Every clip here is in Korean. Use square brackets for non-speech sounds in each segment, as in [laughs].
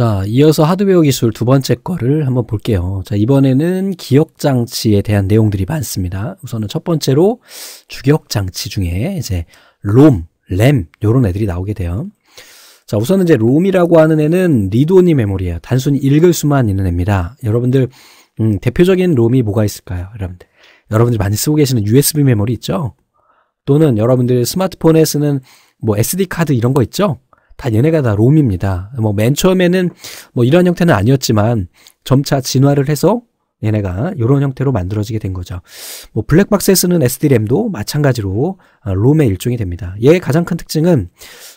자, 이어서 하드웨어 기술 두 번째 거를 한번 볼게요. 자, 이번에는 기억장치에 대한 내용들이 많습니다. 우선은 첫 번째로 주격장치 중에 이제 롬, 램, 요런 애들이 나오게 돼요. 자, 우선은 이제 롬이라고 하는 애는 리도니 메모리예요. 단순히 읽을 수만 있는 애입니다. 여러분들, 음, 대표적인 롬이 뭐가 있을까요? 여러분들. 여러분들 많이 쓰고 계시는 USB 메모리 있죠? 또는 여러분들 스마트폰에 쓰는 뭐 SD 카드 이런 거 있죠? 다 얘네가 다 롬입니다. 뭐 맨 처음에는 뭐 이런 형태는 아니었지만 점차 진화를 해서 얘네가 이런 형태로 만들어지게 된 거죠. 뭐 블랙박스에 쓰는 SDRAM도 마찬가지로 아, 롬의 일종이 됩니다. 얘의 가장 큰 특징은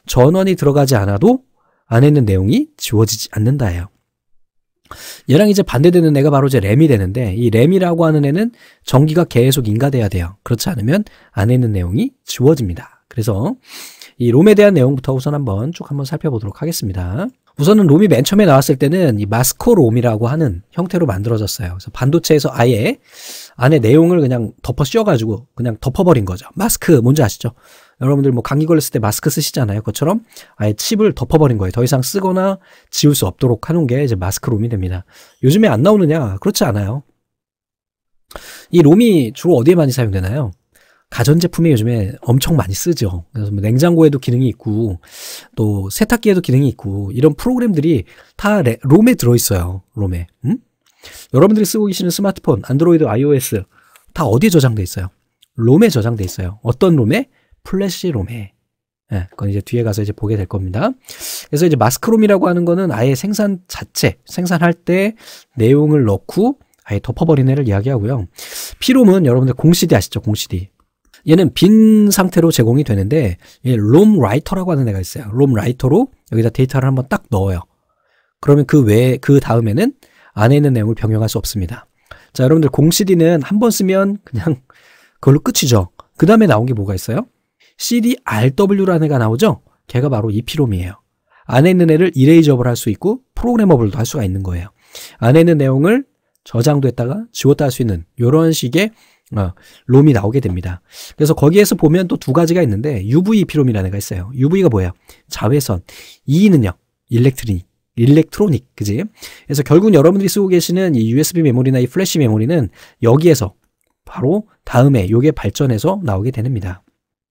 전원이 들어가지 않아도 안에 있는 내용이 지워지지 않는다예요. 얘랑 이제 반대되는 애가 바로 이제 램이 되는데 이 램이라고 하는 애는 전기가 계속 인가돼야 돼요. 그렇지 않으면 안에 있는 내용이 지워집니다. 그래서 이 롬에 대한 내용부터 우선 한번 쭉 한번 살펴보도록 하겠습니다. 우선은 롬이 맨 처음에 나왔을 때는 이 마스코 롬이라고 하는 형태로 만들어졌어요. 그래서 반도체에서 아예 안에 내용을 그냥 덮어 씌워가지고 그냥 덮어버린 거죠. 마스크 뭔지 아시죠? 여러분들 뭐 감기 걸렸을 때 마스크 쓰시잖아요. 그처럼 아예 칩을 덮어버린 거예요. 더 이상 쓰거나 지울 수 없도록 하는 게 이제 마스크 롬이 됩니다. 요즘에 안 나오느냐? 그렇지 않아요. 이 롬이 주로 어디에 많이 사용되나요? 가전제품이 요즘에 엄청 많이 쓰죠. 그래서 뭐 냉장고에도 기능이 있고 또 세탁기에도 기능이 있고 이런 프로그램들이 다 레, 롬에 들어있어요. 롬에. 음? 여러분들이 쓰고 계시는 스마트폰, 안드로이드, iOS 다 어디에 저장돼 있어요? 롬에 저장돼 있어요. 어떤 롬에? 플래시 롬에. 예, 그건 이제 뒤에 가서 이제 보게 될 겁니다. 그래서 이제 마스크롬이라고 하는 거는 아예 생산 자체, 생산할 때 내용을 넣고 아예 덮어버린 애를 이야기하고요. 피롬은 여러분들 공시디 아시죠? 공시디. 얘는 빈 상태로 제공이 되는데 롬 라이터라고 하는 애가 있어요. 롬 라이터로 여기다 데이터를 한번 딱 넣어요. 그러면 그 외에 그 다음에는 안에 있는 내용을 변경할 수 없습니다. 자, 여러분들 공CD는 한번 쓰면 그냥 그걸로 끝이죠. 그 다음에 나온 게 뭐가 있어요? CDRW라는 애가 나오죠? 걔가 바로 EP롬이에요. 안에 있는 애를 이레이저블 할 수 있고 프로그래머블도 할 수가 있는 거예요. 안에 있는 내용을 저장도 했다가 지웠다 할 수 있는 이런 식의 아, 롬이 나오게 됩니다. 그래서 거기에서 보면 또 두 가지가 있는데 UV 피롬이라는 애가 있어요. UV가 뭐예요 자외선. E는요. 일렉트릭. 일렉트로닉, 그지? 그래서 결국 여러분들이 쓰고 계시는 이 USB 메모리나 이 플래시 메모리는 여기에서 바로 다음에 요게 발전해서 나오게 됩니다.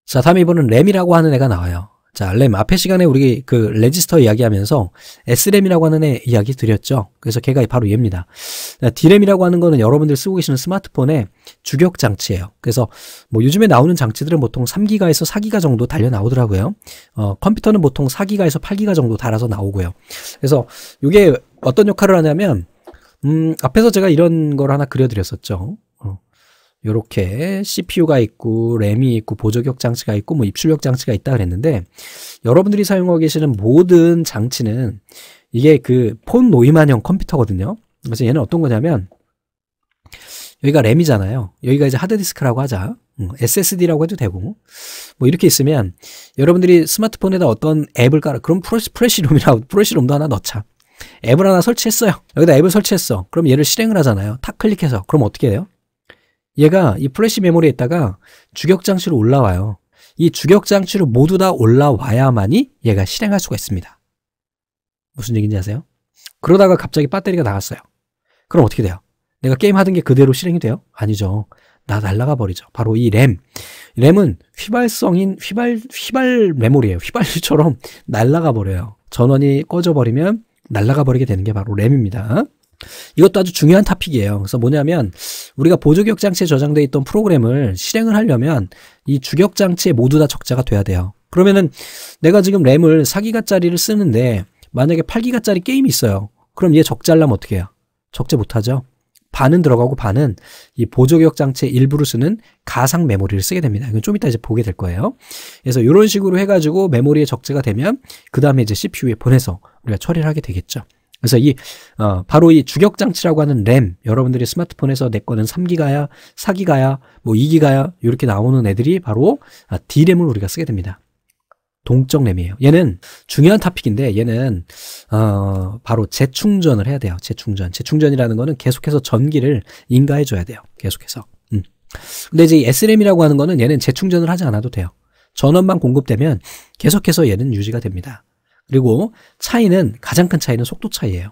자, 다음에 이번은 램이라고 하는 애가 나와요. 자, 램 앞에 시간에 우리 그 레지스터 이야기하면서 s m 이라고 하는 애 이야기 드렸죠. 그래서 걔가 바로 얘입니다. d m 이라고 하는 거는 여러분들 쓰고 계시는 스마트폰의 주격 장치예요. 그래서 뭐 요즘에 나오는 장치들은 보통 3기가에서 4기가 정도 달려 나오더라고요. 어, 컴퓨터는 보통 4기가에서 8기가 정도 달아서 나오고요. 그래서 이게 어떤 역할을 하냐면 음, 앞에서 제가 이런 걸 하나 그려드렸었죠. 이렇게 CPU가 있고 램이 있고 보조격 장치가 있고 뭐 입출력 장치가 있다 그랬는데 여러분들이 사용하고 계시는 모든 장치는 이게 그 폰 노이만형 컴퓨터거든요. 그래서 얘는 어떤 거냐면 여기가 램이잖아요. 여기가 이제 하드디스크라고 하자. SSD라고 해도 되고 뭐 이렇게 있으면 여러분들이 스마트폰에다 어떤 앱을 깔아 그럼 프레시, 프시롬이라프레시룸도 하나 넣자 앱을 하나 설치했어요 여기다 앱을 설치했어 그럼 얘를 실행을 하잖아요 탁 클릭해서 그럼 어떻게 돼요 얘가 이 플래시 메모리에 있다가 주격 장치로 올라와요. 이 주격 장치로 모두 다 올라와야만이 얘가 실행할 수가 있습니다. 무슨 얘기인지 아세요? 그러다가 갑자기 배터리가 나갔어요. 그럼 어떻게 돼요? 내가 게임 하던 게 그대로 실행이 돼요? 아니죠. 나 날라가 버리죠. 바로 이 램. 램은 휘발성인 휘발 휘발 메모리예요. 휘발유처럼 [laughs] 날라가 버려요. 전원이 꺼져 버리면 날라가 버리게 되는 게 바로 램입니다. 이것도 아주 중요한 탑픽이에요. 그래서 뭐냐면 우리가 보조격 장치에 저장돼 있던 프로그램을 실행을 하려면 이 주격 장치에 모두 다 적자가 돼야 돼요. 그러면은 내가 지금 램을 4기가짜리를 쓰는데 만약에 8기가짜리 게임이 있어요. 그럼 얘적자라면 어떻게 해요? 적재 못하죠. 반은 들어가고 반은 이 보조격 장치의 일부를 쓰는 가상 메모리를 쓰게 됩니다. 이건 좀 이따 이제 보게 될 거예요. 그래서 이런 식으로 해가지고 메모리에 적재가 되면 그 다음에 이제 CPU에 보내서 우리가 처리를 하게 되겠죠. 그래서 이 어, 바로 이 주격 장치라고 하는 램 여러분들이 스마트폰에서 내 거는 3기가야, 4기가야, 뭐 2기가야 이렇게 나오는 애들이 바로 아, D램을 우리가 쓰게 됩니다. 동적 램이에요. 얘는 중요한 탑픽인데 얘는 어, 바로 재충전을 해야 돼요. 재충전. 재충전이라는 거는 계속해서 전기를 인가해 줘야 돼요. 계속해서. 음. 근데 이제 S램이라고 하는 거는 얘는 재충전을 하지 않아도 돼요. 전원만 공급되면 계속해서 얘는 유지가 됩니다. 그리고 차이는 가장 큰 차이는 속도 차이예요.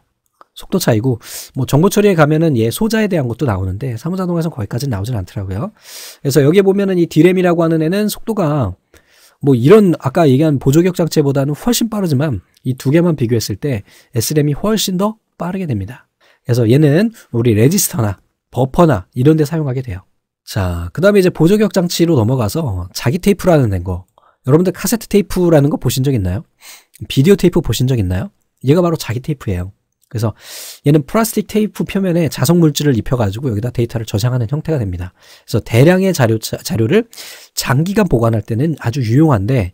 속도 차이고 뭐 정보 처리에 가면은 얘 소자에 대한 것도 나오는데 사무자동화에서 는 거기까지는 나오진 않더라고요. 그래서 여기에 보면은 이 디램이라고 하는 애는 속도가 뭐 이런 아까 얘기한 보조격 장치보다는 훨씬 빠르지만 이 두 개만 비교했을 때 SRAM이 훨씬 더 빠르게 됩니다. 그래서 얘는 우리 레지스터나 버퍼나 이런 데 사용하게 돼요. 자, 그 다음에 이제 보조격 장치로 넘어가서 자기 테이프라는 거. 여러분들 카세트 테이프라는 거 보신 적 있나요? 비디오 테이프 보신 적 있나요? 얘가 바로 자기 테이프예요. 그래서 얘는 플라스틱 테이프 표면에 자석 물질을 입혀가지고 여기다 데이터를 저장하는 형태가 됩니다. 그래서 대량의 자료, 자료를 장기간 보관할 때는 아주 유용한데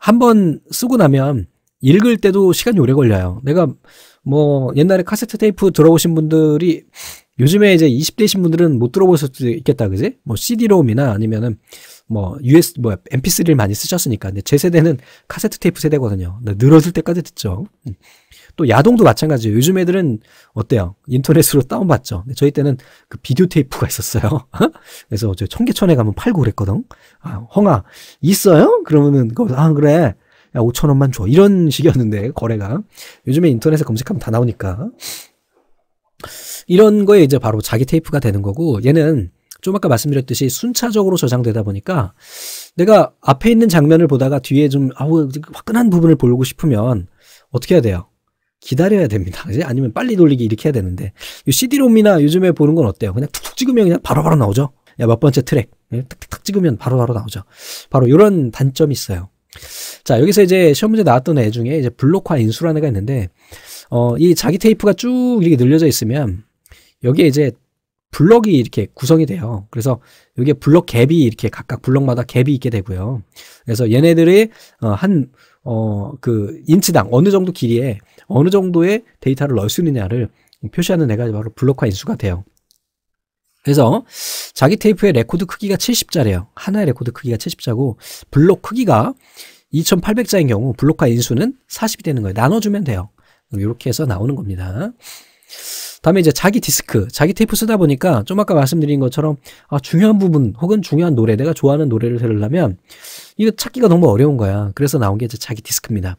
한 번 쓰고 나면 읽을 때도 시간이 오래 걸려요. 내가 뭐 옛날에 카세트 테이프 들어보신 분들이 요즘에 이제 20대이신 분들은 못 들어보실 수도 있겠다, 그지? 뭐 CD롬이나 아니면은 뭐 US 뭐 MP3를 많이 쓰셨으니까 근데 제 세대는 카세트 테이프 세대거든요. 늘어질 때까지 듣죠. 음. 또 야동도 마찬가지예요. 요즘 애들은 어때요? 인터넷으로 다운 받죠. 저희 때는 그 비디오 테이프가 있었어요. [laughs] 그래서 저 청계천에 가면 팔고 그랬거든. 아, 홍아 있어요? 그러면은 거기서 아 그래. 야, 5천 원만 줘. 이런 식이었는데 거래가 요즘에 인터넷에 검색하면 다 나오니까 이런 거에 이제 바로 자기 테이프가 되는 거고 얘는 좀 아까 말씀드렸듯이 순차적으로 저장되다 보니까 내가 앞에 있는 장면을 보다가 뒤에 좀 아우 화끈한 부분을 보고 싶으면 어떻게 해야 돼요? 기다려야 됩니다. 아니면 빨리 돌리기 이렇게 해야 되는데 CD롬이나 요즘에 보는 건 어때요? 그냥 툭툭 찍으면 그냥 바로바로 바로 나오죠. 야, 몇 번째 트랙 탁탁탁 예, 찍으면 바로바로 바로 나오죠. 바로 이런 단점이 있어요. 자 여기서 이제 시험 문제 나왔던 애 중에 이제 블록화 인수라는 애가 있는데 어, 이 자기 테이프가 쭉 이렇게 늘려져 있으면 여기에 이제 블럭이 이렇게 구성이 돼요. 그래서 여기에 블럭 갭이 이렇게 각각 블럭마다 갭이 있게 되고요. 그래서 얘네들이 어, 한 어, 그 인치당 어느 정도 길이에 어느 정도의 데이터를 넣을 수 있느냐를 표시하는 애가 바로 블록화 인수가 돼요. 그래서 자기 테이프의 레코드 크기가 70자래요. 하나의 레코드 크기가 70자고 블록 크기가 2800자인 경우 블록화 인수는 40이 되는 거예요. 나눠주면 돼요. 이렇게 해서 나오는 겁니다. 다음에 이제 자기 디스크, 자기 테이프 쓰다 보니까 좀 아까 말씀드린 것처럼 아, 중요한 부분 혹은 중요한 노래, 내가 좋아하는 노래를 들으려면 이거 찾기가 너무 어려운 거야. 그래서 나온 게 이제 자기 디스크입니다.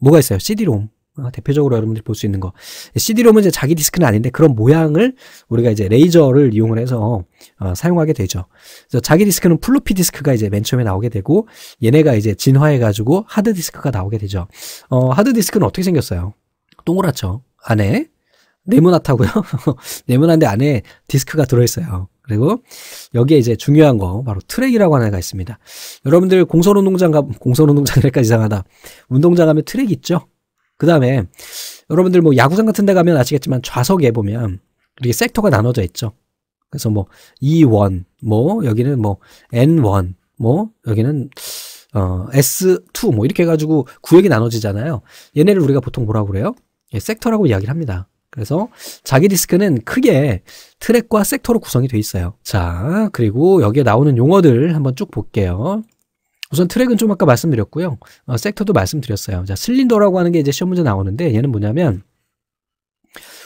뭐가 있어요? c d 롬 아, 대표적으로 여러분들이 볼 수 있는 거. c d 롬은 이제 자기 디스크는 아닌데 그런 모양을 우리가 이제 레이저를 이용을 해서 어, 사용하게 되죠. 그래서 자기 디스크는 플루피 디스크가 이제 맨 처음에 나오게 되고 얘네가 이제 진화해가지고 하드 디스크가 나오게 되죠. 어, 하드 디스크는 어떻게 생겼어요? 동그랗죠. 안에 네모나타고요. [laughs] 네모난데 안에 디스크가 들어있어요. 그리고 여기에 이제 중요한 거 바로 트랙이라고 하나가 있습니다. 여러분들 공설운동장 가 공설운동장이랄까 [laughs] 이상하다. 운동장 가면 트랙 있죠. 그 다음에 여러분들 뭐 야구장 같은 데 가면 아시겠지만 좌석에 보면 이렇게 섹터가 나눠져 있죠. 그래서 뭐 E1, 뭐 여기는 뭐 N1, 뭐 여기는 어 S2 뭐 이렇게 해가지고 구역이 나눠지잖아요. 얘네를 우리가 보통 뭐라고 그래요? 예, 섹터라고 이야기를 합니다. 그래서 자기 디스크는 크게 트랙과 섹터로 구성이 돼 있어요. 자, 그리고 여기에 나오는 용어들 한번 쭉 볼게요. 우선 트랙은 좀 아까 말씀드렸고요. 어, 섹터도 말씀드렸어요. 자, 슬린더라고 하는 게 이제 시험 문제 나오는데 얘는 뭐냐면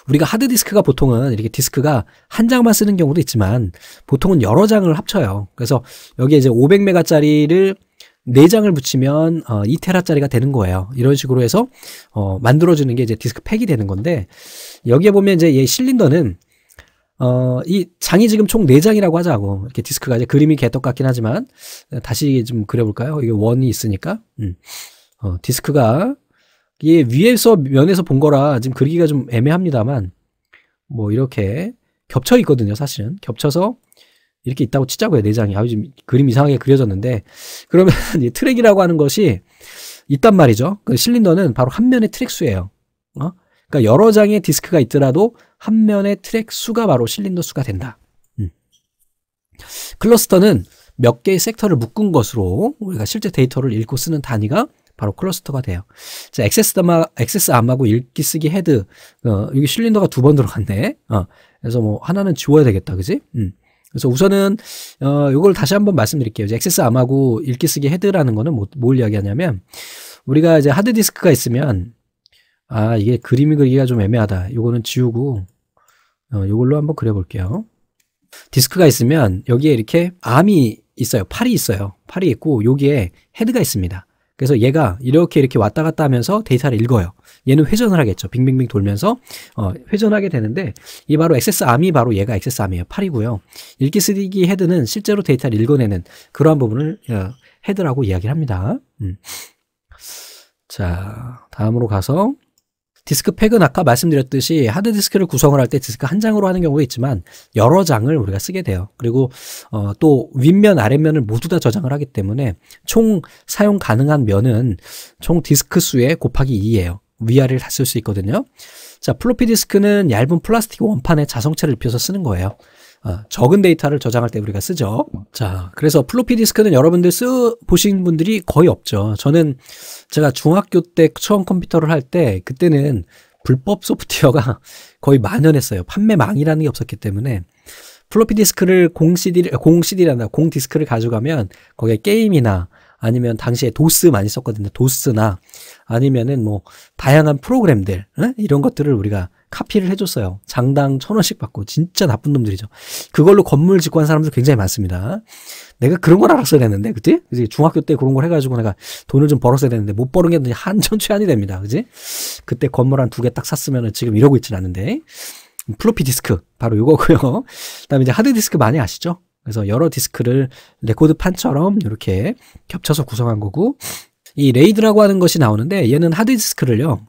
우리가 하드디스크가 보통은 이렇게 디스크가 한 장만 쓰는 경우도 있지만 보통은 여러 장을 합쳐요. 그래서 여기에 이제 500메가짜리를 4장을 붙이면 어, 2테라짜리가 되는 거예요. 이런 식으로 해서 어, 만들어주는 게 이제 디스크팩이 되는 건데 여기에 보면 이제 얘 실린더는 어, 이 장이 지금 총 4장이라고 하자고. 이렇게 디스크가 이제 그림이 개떡 같긴 하지만 다시 좀 그려볼까요? 이게 원이 있으니까. 음. 어, 디스크가 이게 위에서 면에서 본 거라 지금 그리기가 좀 애매합니다만 뭐 이렇게 겹쳐 있거든요, 사실은. 겹쳐서 이렇게 있다고 치자고요, 내장이. 아, 요즘 그림 이상하게 그려졌는데. 그러면 [laughs] 트랙이라고 하는 것이 있단 말이죠. 그 실린더는 바로 한 면의 트랙 수예요. 어? 그러니까 여러 장의 디스크가 있더라도 한 면의 트랙 수가 바로 실린더 수가 된다. 음. 클러스터는 몇 개의 섹터를 묶은 것으로 우리가 실제 데이터를 읽고 쓰는 단위가 바로 클러스터가 돼요. 자, 액세스 아마 액세스 암하고 읽기 쓰기 헤드 어, 여기 실린더가 두 번 들어갔네. 어, 그래서 뭐 하나는 지워야 되겠다, 그지? 음. 그래서 우선은 어 요걸 다시 한번 말씀드릴게요. 이제 액세스 암하고 읽기 쓰기 헤드라는 거는 뭐, 뭘 이야기하냐면 우리가 이제 하드 디스크가 있으면 아 이게 그림이 그리기가 좀 애매하다. 요거는 지우고 어 요걸로 한번 그려볼게요. 디스크가 있으면 여기에 이렇게 암이 있어요. 팔이 있어요. 팔이 있고 여기에 헤드가 있습니다. 그래서 얘가 이렇게 이렇게 왔다 갔다 하면서 데이터를 읽어요. 얘는 회전을 하겠죠. 빙빙빙 돌면서 어, 회전하게 되는데 이 바로 액세스 암이 바로 얘가 액세스 암이에요. 8이고요. 읽기 쓰기 헤드는 실제로 데이터를 읽어내는 그러한 부분을 어, 헤드라고 이야기를 합니다. 음. 자, 다음으로 가서 디스크 팩은 아까 말씀드렸듯이 하드 디스크를 구성을 할 때 디스크 한 장으로 하는 경우가 있지만 여러 장을 우리가 쓰게 돼요. 그리고 어, 또 윗면 아랫면을 모두 다 저장을 하기 때문에 총 사용 가능한 면은 총 디스크 수의 곱하기 2예요. 위아래를 다 쓸 수 있거든요. 자, 플로피 디스크는 얇은 플라스틱 원판에 자성체를 입혀서 쓰는 거예요. 아, 적은 데이터를 저장할 때 우리가 쓰죠. 자, 그래서 플로피 디스크는 여러분들 쓰 보신 분들이 거의 없죠. 저는 제가 중학교 때 처음 컴퓨터를 할 때 그때는 불법 소프트웨어가 [laughs] 거의 만연했어요. 판매망이라는 게 없었기 때문에 플로피 디스크를 공 CD 공 CD란다 공 디스크를 가져가면 거기에 게임이나 아니면 당시에 도스 많이 썼거든요. 도스나 아니면은 뭐 다양한 프로그램들 에? 이런 것들을 우리가 카피를 해줬어요. 장당 천 원씩 받고 진짜 나쁜 놈들이죠. 그걸로 건물 짓고 한 사람들 굉장히 많습니다. 내가 그런 걸 알았어야 되는데, 그지? 그지? 중학교 때 그런 걸 해가지고 내가 돈을 좀 벌었어야 되는데 못 버는 게한천최한이 [laughs] 됩니다, 그지? 그때 건물 한 두 개 딱 샀으면 지금 이러고 있진 않은데 플로피 디스크 바로 이거고요. [laughs] 그다음에 이제 하드 디스크 많이 아시죠? 그래서 여러 디스크를 레코드 판처럼 이렇게 겹쳐서 구성한 거고 이 레이드라고 하는 것이 나오는데 얘는 하드디스크를요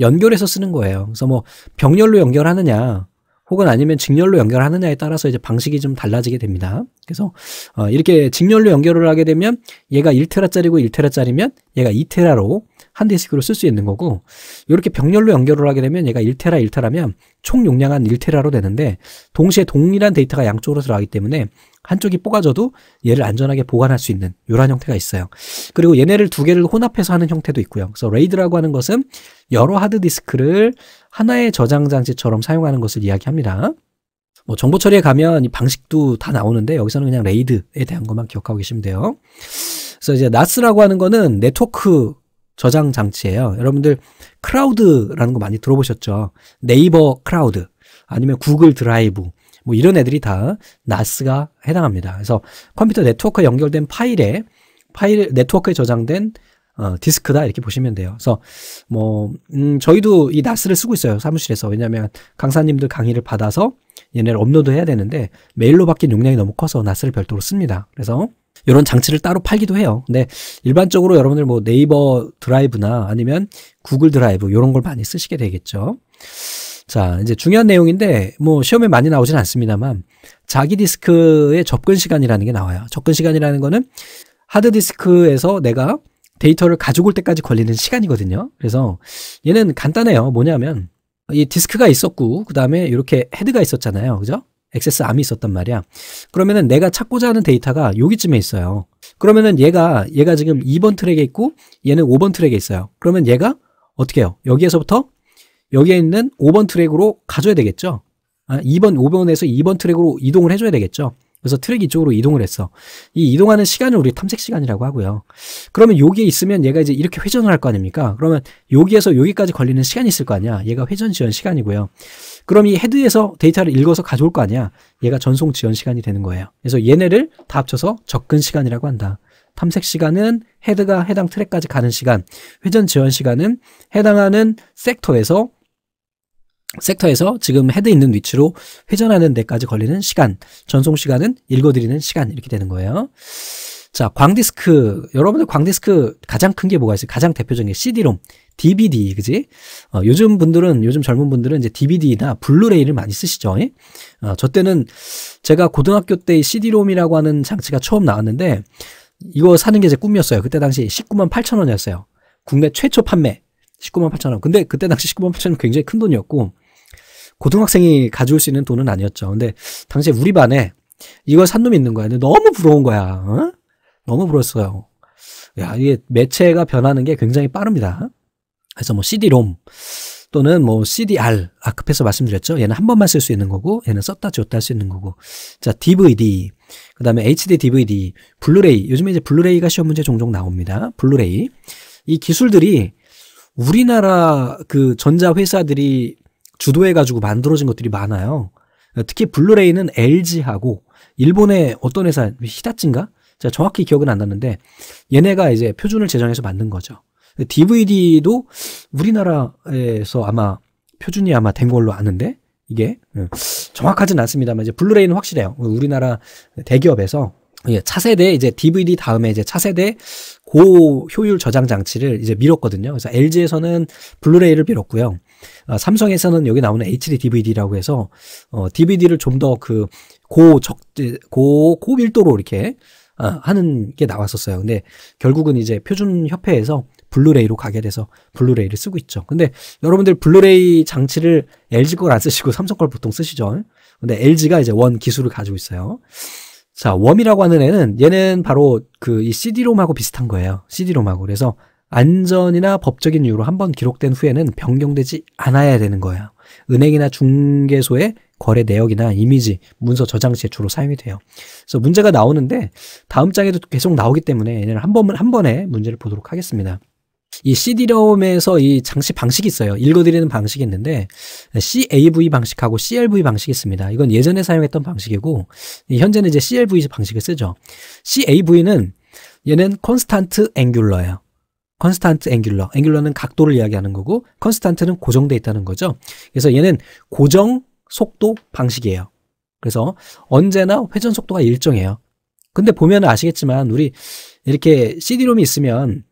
연결해서 쓰는 거예요. 그래서 뭐 병렬로 연결하느냐 혹은 아니면 직렬로 연결하느냐에 따라서 이제 방식이 좀 달라지게 됩니다. 그래서 어 이렇게 직렬로 연결을 하게 되면 얘가 1테라짜리고 1테라짜리면 얘가 2테라로 한 디스크로 쓸 수 있는 거고 이렇게 병렬로 연결을 하게 되면 얘가 1테라 1테라면 총 용량은 1테라로 되는데 동시에 동일한 데이터가 양쪽으로 들어가기 때문에 한쪽이 뽑아져도 얘를 안전하게 보관할 수 있는 이러 형태가 있어요. 그리고 얘네를 두 개를 혼합해서 하는 형태도 있고요. 그래서 레이드라고 하는 것은 여러 하드디스크를 하나의 저장 장치처럼 사용하는 것을 이야기합니다. 뭐 정보 처리에 가면 이 방식도 다 나오는데 여기서는 그냥 레이드에 대한 것만 기억하고 계시면 돼요. 그래서 이제 나스라고 하는 거는 네트워크 저장 장치예요. 여러분들 크라우드라는 거 많이 들어보셨죠? 네이버 크라우드 아니면 구글 드라이브 뭐 이런 애들이 다 나스가 해당합니다. 그래서 컴퓨터 네트워크에 연결된 파일에 파일 네트워크에 저장된 어, 디스크다 이렇게 보시면 돼요. 그래서 뭐 음, 저희도 이 나스를 쓰고 있어요 사무실에서 왜냐하면 강사님들 강의를 받아서 얘네를 업로드해야 되는데 메일로 바뀐 용량이 너무 커서 나스를 별도로 씁니다. 그래서 이런 장치를 따로 팔기도 해요. 근데 일반적으로 여러분들 뭐 네이버 드라이브나 아니면 구글 드라이브 이런 걸 많이 쓰시게 되겠죠. 자, 이제 중요한 내용인데 뭐 시험에 많이 나오진 않습니다만 자기 디스크의 접근 시간이라는 게 나와요. 접근 시간이라는 거는 하드 디스크에서 내가 데이터를 가지고 올 때까지 걸리는 시간이거든요. 그래서 얘는 간단해요. 뭐냐면 이 디스크가 있었고 그다음에 이렇게 헤드가 있었잖아요. 그죠? 액세스 암이 있었단 말이야. 그러면은 내가 찾고자 하는 데이터가 여기쯤에 있어요. 그러면은 얘가 얘가 지금 2번 트랙에 있고 얘는 5번 트랙에 있어요. 그러면 얘가 어떻게 해요? 여기에서부터 여기에 있는 5번 트랙으로 가져야 되겠죠. 2번 아, 5번에서 2번 트랙으로 이동을 해줘야 되겠죠. 그래서 트랙 이쪽으로 이동을 했어. 이 이동하는 시간을 우리 탐색 시간이라고 하고요. 그러면 여기에 있으면 얘가 이제 이렇게 회전을 할 거 아닙니까? 그러면 여기에서 여기까지 걸리는 시간이 있을 거 아니야. 얘가 회전 지연 시간이고요. 그럼 이 헤드에서 데이터를 읽어서 가져올 거 아니야. 얘가 전송 지연 시간이 되는 거예요. 그래서 얘네를 다 합쳐서 접근 시간이라고 한다. 탐색 시간은 헤드가 해당 트랙까지 가는 시간, 회전 지연 시간은 해당하는 섹터에서 섹터에서 지금 헤드 있는 위치로 회전하는 데까지 걸리는 시간, 전송 시간은 읽어드리는 시간 이렇게 되는 거예요. 자, 광디스크. 여러분들 광디스크 가장 큰 게 뭐가 있어요? 가장 대표적인 게 CD롬, DVD, 그지? 어, 요즘 분들은, 요즘 젊은 분들은 이제 DVD나 블루레이를 많이 쓰시죠. 예? 어, 저 때는 제가 고등학교 때 CD롬이라고 하는 장치가 처음 나왔는데, 이거 사는 게 제 꿈이었어요. 그때 당시 19만 8천 원이었어요. 국내 최초 판매. 19만 8천 원. 근데 그때 당시 19만 8천 원 굉장히 큰 돈이었고, 고등학생이 가져올 수 있는 돈은 아니었죠. 근데 당시에 우리 반에 이걸 산 놈이 있는 거야. 근데 너무 부러운 거야. 어? 너무 부러웠어요. 야, 이게 매체가 변하는 게 굉장히 빠릅니다. 그래서 뭐 CD-ROM 또는 뭐 CDR 아급해서 말씀드렸죠. 얘는 한 번만 쓸 수 있는 거고 얘는 썼다 지다할 수 있는 거고. 자, DVD. 그다음에 HD DVD, 블루레이. 요즘에 이제 블루레이가 시험 문제 종종 나옵니다. 블루레이. 이 기술들이 우리나라 그 전자 회사들이 주도해가지고 만들어진 것들이 많아요. 특히 블루레이는 LG하고 일본의 어떤 회사 히다친가 제가 정확히 기억은 안 나는데 얘네가 이제 표준을 제정해서 만든 거죠. DVD도 우리나라에서 아마 표준이 아마 된 걸로 아는데 이게 예, 정확하진 않습니다만 이제 블루레이는 확실해요. 우리나라 대기업에서 예, 차세대 이제 DVD 다음에 이제 차세대 고효율 저장 장치를 이제 밀었거든요. 그래서 LG에서는 블루레이를 밀었고요. 아, 삼성에서는 여기 나오는 HD DVD라고 해서 어, DVD를 좀 더 그 고적 고 고밀도로 이렇게 아, 하는 게 나왔었어요. 근데 결국은 이제 표준 협회에서 블루레이로 가게 돼서 블루레이를 쓰고 있죠. 근데 여러분들 블루레이 장치를 LG 걸 안 쓰시고 [laughs] 삼성 걸 보통 쓰시죠. 근데 LG가 이제 원 기술을 가지고 있어요. 자, 웜이라고 하는 애는 얘는 바로 그 이 CD롬하고 비슷한 거예요. CD롬하고. 그래서 안전이나 법적인 이유로 한 번 기록된 후에는 변경되지 않아야 되는 거예요. 은행이나 중개소의 거래 내역이나 이미지, 문서 저장 시에 주로 사용이 돼요. 그래서 문제가 나오는데 다음 장에도 계속 나오기 때문에 얘는 네한번한 번에 문제를 보도록 하겠습니다. 이 CD롬에서 이장식 방식이 있어요. 읽어드리는 방식이 있는데 CAV 방식하고 CLV 방식이 있습니다. 이건 예전에 사용했던 방식이고 현재는 이제 CLV 방식을 쓰죠. CAV는 얘는 콘스탄트 앵귤러예요. 컨스탄트 앵귤러. 앵귤러는 각도를 이야기하는 거고 컨스탄트는 고정돼 있다는 거죠. 그래서 얘는 고정 속도 방식이에요. 그래서 언제나 회전 속도가 일정해요. 근데 보면 아시겠지만 우리 이렇게 CD롬이 있으면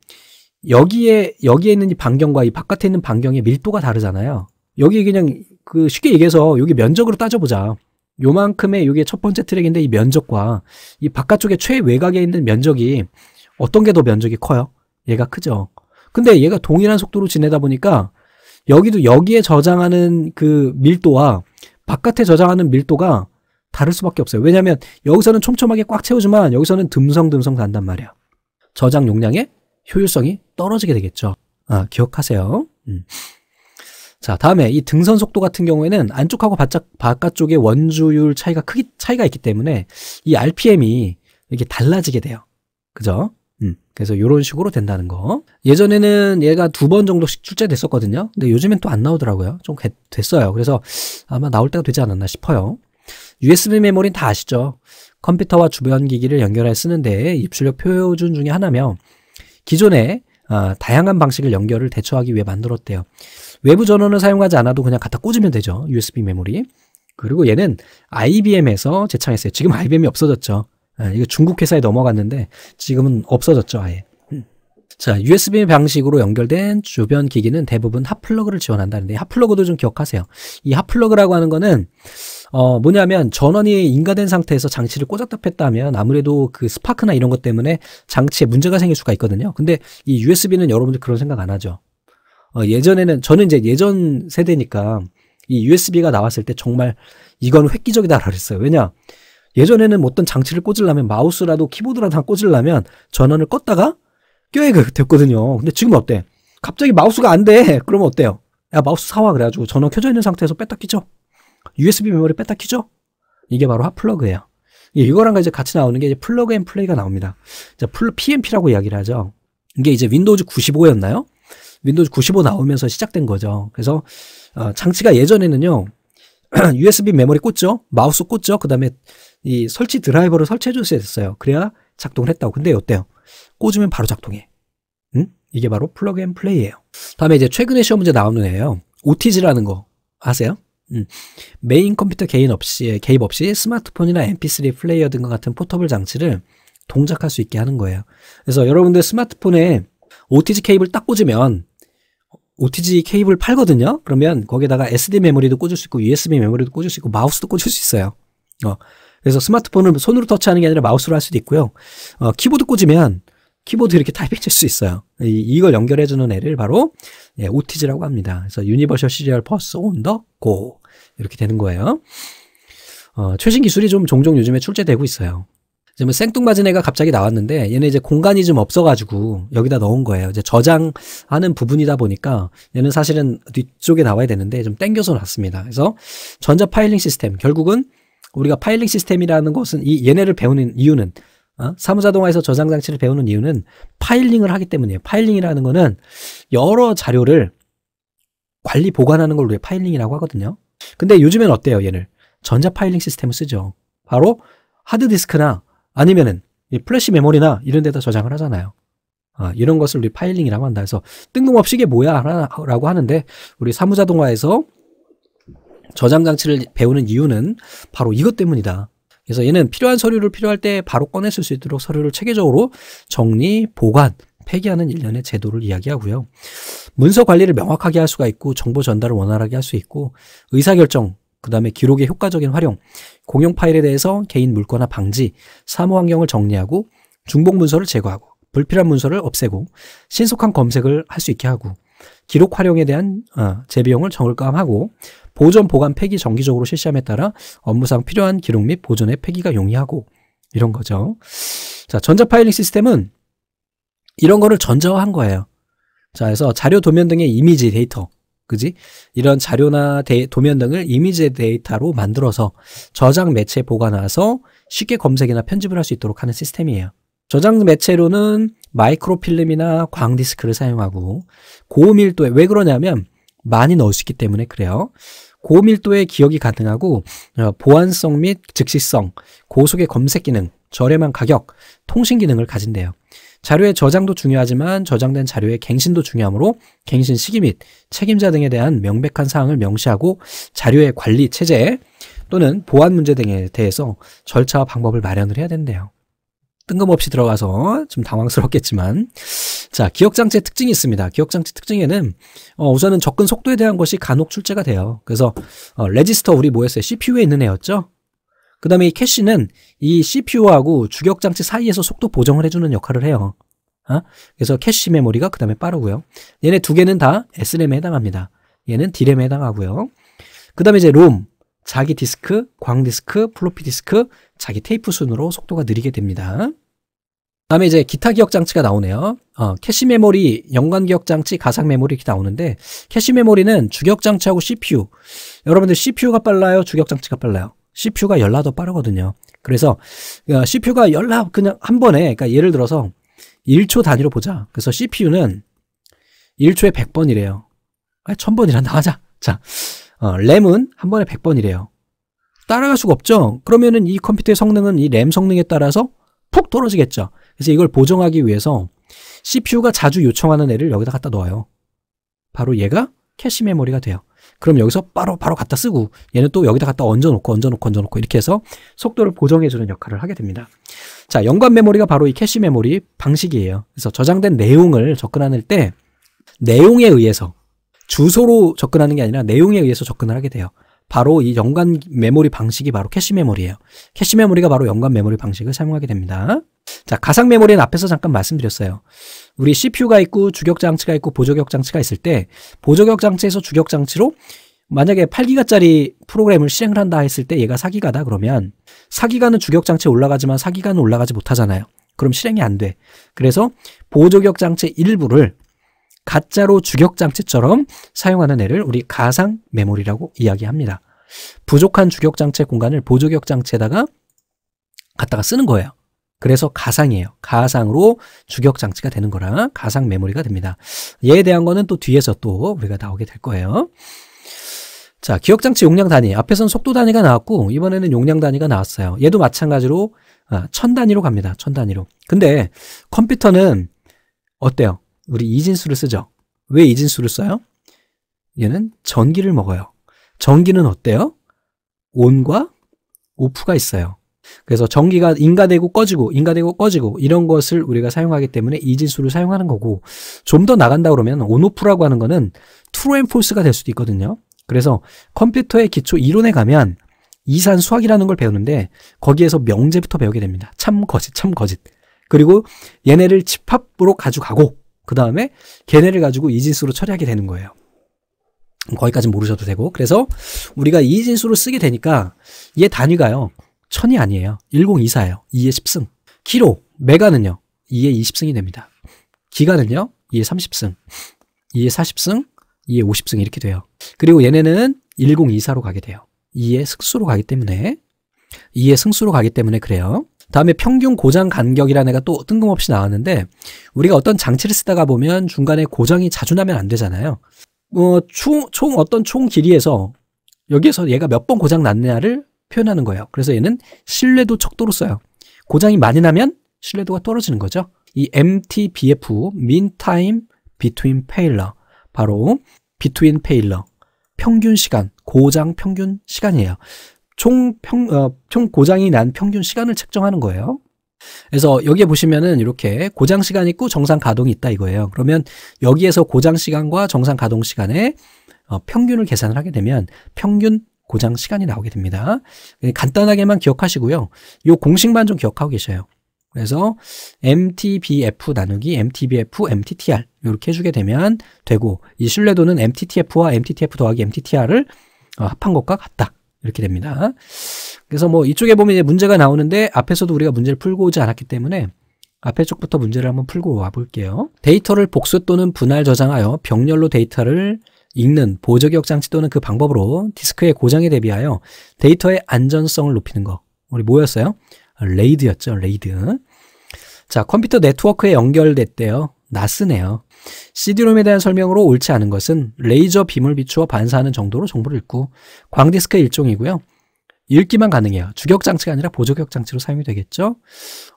여기에 여기에 있는 이 반경과 이 바깥에 있는 반경의 밀도가 다르잖아요. 여기 그냥 그 쉽게 얘기해서 여기 면적으로 따져보자. 요만큼의 이게 첫 번째 트랙인데 이 면적과 이 바깥쪽에 최외곽에 있는 면적이 어떤 게 더 면적이 커요? 얘가 크죠. 근데 얘가 동일한 속도로 지내다 보니까 여기도 여기에 저장하는 그 밀도와 바깥에 저장하는 밀도가 다를 수밖에 없어요. 왜냐하면 여기서는 촘촘하게 꽉 채우지만 여기서는 듬성듬성 단단 말이야. 저장 용량의 효율성이 떨어지게 되겠죠. 아, 기억하세요. 음. 자, 다음에 이 등선 속도 같은 경우에는 안쪽하고 바짝, 바깥쪽의 원주율 차이가 크기, 차이가 있기 때문에 이 RPM이 이렇게 달라지게 돼요. 그죠? 음. 그래서 이런 식으로 된다는 거. 예전에는 얘가 두 번 정도씩 출제됐었거든요. 근데 요즘엔 또 안 나오더라고요. 좀 됐어요. 그래서 아마 나올 때가 되지 않았나 싶어요. USB 메모리는 다 아시죠? 컴퓨터와 주변 기기를 연결해 쓰는데 입출력 표준 중에 하나며 기존에 어, 다양한 방식을 연결을 대처하기 위해 만들었대요. 외부 전원을 사용하지 않아도 그냥 갖다 꽂으면 되죠. USB 메모리. 그리고 얘는 IBM에서 재창했어요 지금 IBM이 없어졌죠. 아, 이게 중국 회사에 넘어갔는데 지금은 없어졌죠 아예. 음. 자, USB 방식으로 연결된 주변 기기는 대부분 핫플러그를 지원한다는데 핫플러그도 좀 기억하세요. 이 핫플러그라고 하는 거는 어 뭐냐면 전원이 인가된 상태에서 장치를 꽂았다 뺐다 하면 아무래도 그 스파크나 이런 것 때문에 장치에 문제가 생길 수가 있거든요. 근데 이 USB는 여러분들 그런 생각 안 하죠. 어 예전에는 저는 이제 예전 세대니까 이 USB가 나왔을 때 정말 이건 획기적이다라 그랬어요. 왜냐? 예전에는 어떤 장치를 꽂으려면 마우스라도 키보드라도 하나 꽂으려면 전원을 껐다가 껴야 그, 됐거든요. 근데 지금 어때? 갑자기 마우스가 안 돼. [laughs] 그러면 어때요? 야 마우스 사와 그래가지고 전원 켜져 있는 상태에서 뺐다 키죠. USB 메모리 뺐다 키죠. 이게 바로 핫플러그예요. 이거랑 이제 같이 나오는 게 이제 플러그 앤 플레이가 나옵니다. 자, 플 PMP라고 이야기를 하죠. 이게 이제 윈도우즈 95였나요? 윈도우즈 95 나오면서 시작된 거죠. 그래서 어, 장치가 예전에는요. [clears throat] USB 메모리 꽂죠. 마우스 꽂죠. 그다음에 이 설치 드라이버를 설치해 줬어야 됐어요. 그래야 작동을 했다고. 근데 어때요? 꽂으면 바로 작동해. 응? 이게 바로 플러그 앤 플레이예요. 다음에 이제 최근에 시험 문제 나오는 애예요. OTG라는 거 아세요? 응. 메인 컴퓨터 개인 없이, 개입 없이 스마트폰이나 MP3 플레이어 등과 같은 포터블 장치를 동작할 수 있게 하는 거예요. 그래서 여러분들 스마트폰에 OTG 케이블 딱 꽂으면 OTG 케이블 팔거든요? 그러면 거기다가 SD 메모리도 꽂을 수 있고, USB 메모리도 꽂을 수 있고, 마우스도 꽂을 수 있어요. 어. 그래서 스마트폰을 손으로 터치하는 게 아니라 마우스로 할 수도 있고요. 어, 키보드 꽂으면 키보드 이렇게 [laughs] 타이핑 칠 수 있어요. 이, 걸 연결해주는 애를 바로 예, OTG라고 합니다. 그래서 유니버셜 시리얼 버스 온더고 이렇게 되는 거예요. 어, 최신 기술이 좀 종종 요즘에 출제되고 있어요. 이제 뭐 생뚱맞은 애가 갑자기 나왔는데 얘는 이제 공간이 좀 없어가지고 여기다 넣은 거예요. 이제 저장하는 부분이다 보니까 얘는 사실은 뒤쪽에 나와야 되는데 좀 땡겨서 놨습니다. 그래서 전자 파일링 시스템 결국은 우리가 파일링 시스템이라는 것은 이 얘네를 배우는 이유는 어? 사무자동화에서 저장 장치를 배우는 이유는 파일링을 하기 때문이에요. 파일링이라는 거는 여러 자료를 관리 보관하는 걸 우리 파일링이라고 하거든요. 근데 요즘엔 어때요, 얘를? 전자 파일링 시스템을 쓰죠. 바로 하드디스크나 아니면은 플래시 메모리나 이런 데다 저장을 하잖아요. 아, 이런 것을 우리 파일링이라고 한다 해서 뜬금없이 이게 뭐야? 라고 하는데 우리 사무자동화에서 저장 장치를 배우는 이유는 바로 이것 때문이다. 그래서 얘는 필요한 서류를 필요할 때 바로 꺼내 쓸수 있도록 서류를 체계적으로 정리, 보관, 폐기하는 일련의 제도를 이야기하고요. 문서 관리를 명확하게 할 수가 있고 정보 전달을 원활하게 할 수 있고 의사결정 그 다음에 기록의 효과적인 활용, 공용 파일에 대해서 개인 물거나 방지, 사무 환경을 정리하고 중복 문서를 제거하고 불필요한 문서를 없애고 신속한 검색을 할 수 있게 하고 기록 활용에 대한 어, 재비용을 정감하고 을 보존 보관 폐기 정기적으로 실시함에 따라 업무상 필요한 기록 및 보존의 폐기가 용이하고 이런 거죠. 자, 전자 파일링 시스템은 이런 거를 전자화한 거예요. 자, 그래서 자료 도면 등의 이미지 데이터, 그지? 이런 자료나 데 도면 등을 이미지 데이터로 만들어서 저장 매체에 보관해서 쉽게 검색이나 편집을 할 수 있도록 하는 시스템이에요. 저장 매체로는 마이크로필름이나 광디스크를 사용하고 고밀도에 왜 그러냐면 많이 넣을 수 있기 때문에 그래요. 고밀도의 기억이 가능하고 어, 보안성 및 즉시성, 고속의 검색 기능, 저렴한 가격, 통신 기능을 가진대요. 자료의 저장도 중요하지만 저장된 자료의 갱신도 중요하므로 갱신 시기 및 책임자 등에 대한 명백한 사항을 명시하고 자료의 관리 체제 또는 보안 문제 등에 대해서 절차와 방법을 마련을 해야 된대요. 뜬금없이 들어가서 좀 당황스럽겠지만 자 기억장치의 특징이 있습니다. 기억장치 특징에는 어, 우선은 접근 속도에 대한 것이 간혹 출제가 돼요. 그래서 어, 레지스터 우리 뭐였어요? CPU에 있는 애였죠. 그 다음에 이 캐시는 이 CPU하고 주격장치 사이에서 속도 보정을 해주는 역할을 해요. 어? 그래서 캐시 메모리가 그 다음에 빠르고요. 얘네 두 개는 다 s r m 에 해당합니다. 얘는 D램에 해당하고요. 그 다음에 이제 롬, 자기 디스크, 광 디스크, 플로피 디스크, 자기 테이프 순으로 속도가 느리게 됩니다. 다음에 이제 기타 기억 장치가 나오네요. 어, 캐시 메모리, 연관 기억 장치, 가상 메모리 이렇게 나오는데 캐시 메모리는 주격 장치하고 CPU. 여러분들 CPU가 빨라요, 주격 장치가 빨라요. CPU가 열나 더 빠르거든요. 그래서 CPU가 어, 열나 그냥 한 번에 그러니까 예를 들어서 1초 단위로 보자. 그래서 CPU는 1초에 100번이래요. 아, 1000번이란다 [laughs] 하자. 자. 어, 램은 한 번에 100번이래요. 따라갈 수가 없죠. 그러면은 이 컴퓨터의 성능은 이 램 성능에 따라서 푹 떨어지겠죠. 그래서 이걸 보정하기 위해서 CPU가 자주 요청하는 애를 여기다 갖다 넣어요. 바로 얘가 캐시 메모리가 돼요. 그럼 여기서 바로 바로 갖다 쓰고 얘는 또 여기다 갖다 얹어놓고 얹어놓고 얹어놓고 이렇게 해서 속도를 보정해주는 역할을 하게 됩니다. 자, 연관 메모리가 바로 이 캐시 메모리 방식이에요. 그래서 저장된 내용을 접근하는 때 내용에 의해서 주소로 접근하는 게 아니라 내용에 의해서 접근을 하게 돼요. 바로 이 연관 메모리 방식이 바로 캐시 메모리예요. 캐시 메모리가 바로 연관 메모리 방식을 사용하게 됩니다. 자, 가상 메모리는 앞에서 잠깐 말씀드렸어요. 우리 CPU가 있고 주격 장치가 있고 보조격 장치가 있을 때 보조격 장치에서 주격 장치로 만약에 8기가짜리 프로그램을 실행을 한다 했을 때 얘가 4기가다 그러면 4기가는 주격 장치에 올라가지만 4기가는 올라가지 못하잖아요. 그럼 실행이 안 돼. 그래서 보조격 장치 일부를 가짜로 주격장치처럼 사용하는 애를 우리 가상 메모리라고 이야기합니다. 부족한 주격장치 공간을 보조격장치에다가 갖다가 쓰는 거예요. 그래서 가상이에요. 가상으로 주격장치가 되는 거라 가상 메모리가 됩니다. 얘에 대한 거는 또 뒤에서 또 우리가 나오게 될 거예요. 자, 기억장치 용량 단위. 앞에서는 속도 단위가 나왔고, 이번에는 용량 단위가 나왔어요. 얘도 마찬가지로 아, 천 단위로 갑니다. 천 단위로. 근데 컴퓨터는 어때요? 우리 이진수를 쓰죠. 왜 이진수를 써요? 얘는 전기를 먹어요. 전기는 어때요? 온과 오프가 있어요. 그래서 전기가 인가되고 꺼지고 인가되고 꺼지고 이런 것을 우리가 사용하기 때문에 이진수를 사용하는 거고 좀 더 나간다 그러면 온오프라고 하는 거는 트루 앤 폴스가 될 수도 있거든요. 그래서 컴퓨터의 기초 이론에 가면 이산 수학이라는 걸 배우는데 거기에서 명제부터 배우게 됩니다. 참 거짓 참 거짓. 그리고 얘네를 집합으로 가져가고 그 다음에 걔네를 가지고 이진수로 처리하게 되는 거예요. 거기까지 모르셔도 되고. 그래서 우리가 이진수로 쓰게 되니까 얘 단위가요. 천이 아니에요. 1024예요. 2의 10승. 키로, 메가는요. 2의 20승이 됩니다. 기가는요. 2의 30승. 2의 40승. 2의 50승 이렇게 돼요. 그리고 얘네는 1024로 가게 돼요. 2의 승수로 가기 때문에 2의 승수로 가기 때문에 그래요. 다음에 평균 고장 간격이라는 애가 또 뜬금없이 나왔는데 우리가 어떤 장치를 쓰다가 보면 중간에 고장이 자주 나면 안 되잖아요. 뭐총 어, 총 어떤 총 길이에서 여기에서 얘가 몇 번 고장 났냐를 느 표현하는 거예요. 그래서 얘는 신뢰도 척도로 써요. 고장이 많이 나면 신뢰도가 떨어지는 거죠. 이 MTBF (Mean Time Between Failure) 바로 between failure 평균 시간 고장 평균 시간이에요. 총, 평, 어, 총 고장이 난 평균 시간을 측정하는 거예요. 그래서 여기에 보시면은 이렇게 고장 시간 있고 정상 가동이 있다 이거예요. 그러면 여기에서 고장 시간과 정상 가동 시간의 어, 평균을 계산을 하게 되면 평균 고장 시간이 나오게 됩니다. 예, 간단하게만 기억하시고요. 요 공식만 좀 기억하고 계셔요. 그래서 MTBF 나누기 MTBF MTTR 이렇게 해주게 되면 되고 이 신뢰도는 MTTF와 MTTF 더하기 MTTR을 어, 합한 것과 같다. 이렇게 됩니다. 그래서 뭐 이쪽에 보면 이제 문제가 나오는데 앞에서도 우리가 문제를 풀고 오지 않았기 때문에 앞에 쪽부터 문제를 한번 풀고 와볼게요. 데이터를 복수 또는 분할 저장하여 병렬로 데이터를 읽는 보조기억 장치 또는 그 방법으로 디스크의 고장에 대비하여 데이터의 안전성을 높이는 거. 우리 뭐였어요? 레이드였죠, 레이드. 자, 컴퓨터 네트워크에 연결됐대요. 나쓰네요 CD롬에 대한 설명으로 옳지 않은 것은 레이저 빔을 비추어 반사하는 정도로 정보를 읽고 광디스크의 일종이고요. 읽기만 가능해요. 주격 장치가 아니라 보조격 장치로 사용이 되겠죠.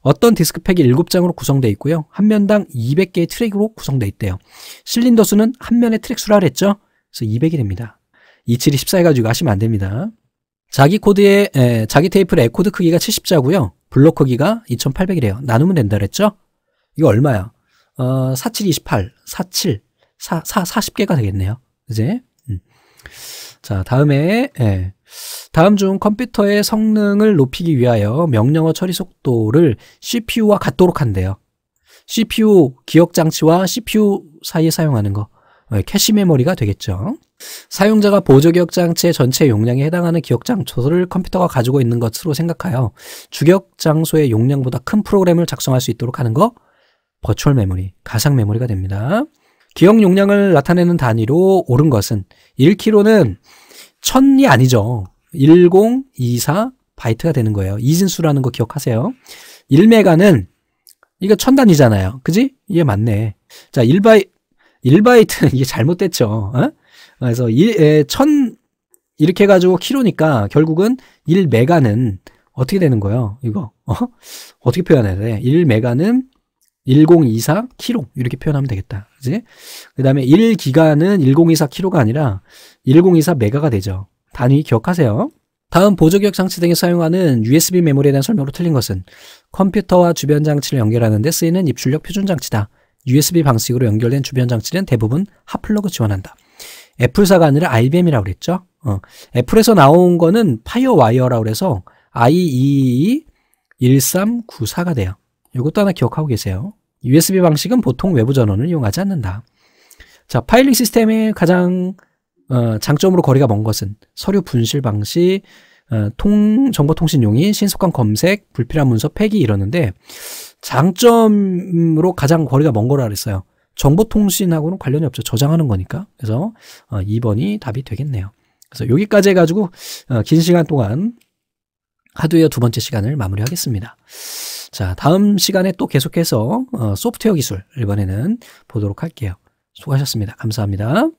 어떤 디스크팩이 7장으로 구성되어 있고요. 한 면당 200개의 트랙으로 구성되어 있대요. 실린더 수는 한 면의 트랙 수라 그랬죠. 그래서 200이 됩니다. 27이 14 해가지고 하시면 안 됩니다. 자기 코드의 에, 자기 테이프의 코드 크기가 70자고요. 블록 크기가 2800이래요. 나누면 된다 그랬죠? 이거 얼마야? 어, 47, 28, 47, 4, 4, 40개가 되겠네요. 이제. 음. 자, 다음에, 예. 다음 중 컴퓨터의 성능을 높이기 위하여 명령어 처리 속도를 CPU와 같도록 한대요. CPU 기억 장치와 CPU 사이에 사용하는 거. 예, 캐시 메모리가 되겠죠. 사용자가 보조 기억 장치의 전체 용량에 해당하는 기억 장소를 컴퓨터가 가지고 있는 것으로 생각하여 주격 장소의 용량보다 큰 프로그램을 작성할 수 있도록 하는 거. 버추얼 메모리, 가상 메모리가 됩니다. 기억 용량을 나타내는 단위로 오른 것은 1kg는 1000이 아니죠. 1024 바이트가 되는 거예요. 이진수라는 거 기억하세요. 1메가는 이거 1000 단위잖아요. 그지? 이게 맞네. 자, 1바이 1바이트는 이게 잘못됐죠. 어? 그래서 1 에, 1000 이렇게 해 가지고 키로니까 결국은 1메가는 어떻게 되는 거예요? 이거 어? 어떻게 표현해야 돼? 1메가는 1024 키로 이렇게 표현하면 되겠다. 그지? 그 다음에 1기가는 1024 키로가 아니라 1024 메가가 되죠. 단위 기억하세요. 다음 보조기억 장치 등에 사용하는 USB 메모리에 대한 설명으로 틀린 것은 컴퓨터와 주변 장치를 연결하는 데 쓰이는 입출력 표준 장치다. USB 방식으로 연결된 주변 장치는 대부분 핫플러그 지원한다. 애플사가 아니라 IBM이라고 그랬죠. 어. 애플에서 나온 거는 파이어와이어라고 그래서 i 2 1 3 9 4가 돼요. 이것도 하나 기억하고 계세요. USB 방식은 보통 외부 전원을 이용하지 않는다. 자, 파일링 시스템의 가장 어, 장점으로 거리가 먼 것은 서류 분실 방식, 어, 통, 정보통신용인, 신속한 검색, 불필요한 문서 폐기 이러는데 장점으로 가장 거리가 먼 거라 그랬어요. 정보통신하고는 관련이 없죠. 저장하는 거니까. 그래서 어, 2번이 답이 되겠네요. 그래서 여기까지 해가지고 어, 긴 시간 동안 하드웨어 두 번째 시간을 마무리하겠습니다. 자, 다음 시간에 또 계속해서 어, 소프트웨어 기술 이번에는 보도록 할게요. 수고하셨습니다. 감사합니다.